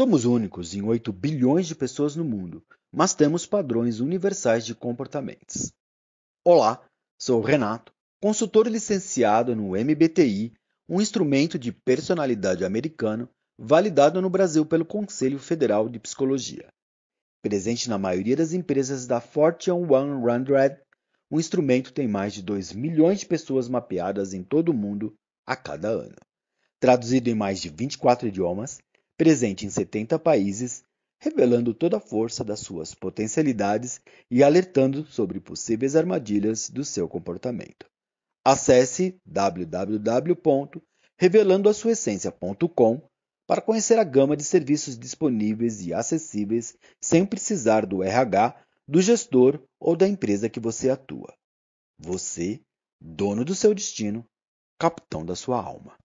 Somos únicos em 8 bilhões de pessoas no mundo, mas temos padrões universais de comportamentos. Olá, sou Renato, consultor licenciado no MBTI, um instrumento de personalidade americano validado no Brasil pelo Conselho Federal de Psicologia. Presente na maioria das empresas da Fortune 100, o instrumento tem mais de 2 milhões de pessoas mapeadas em todo o mundo a cada ano. Traduzido em mais de 24 idiomas, presente em 70 países, revelando toda a força das suas potencialidades e alertando sobre possíveis armadilhas do seu comportamento. Acesse www.revelandoassuaessencia.com para conhecer a gama de serviços disponíveis e acessíveis sem precisar do RH, do gestor ou da empresa que você atua. Você, dono do seu destino, capitão da sua alma.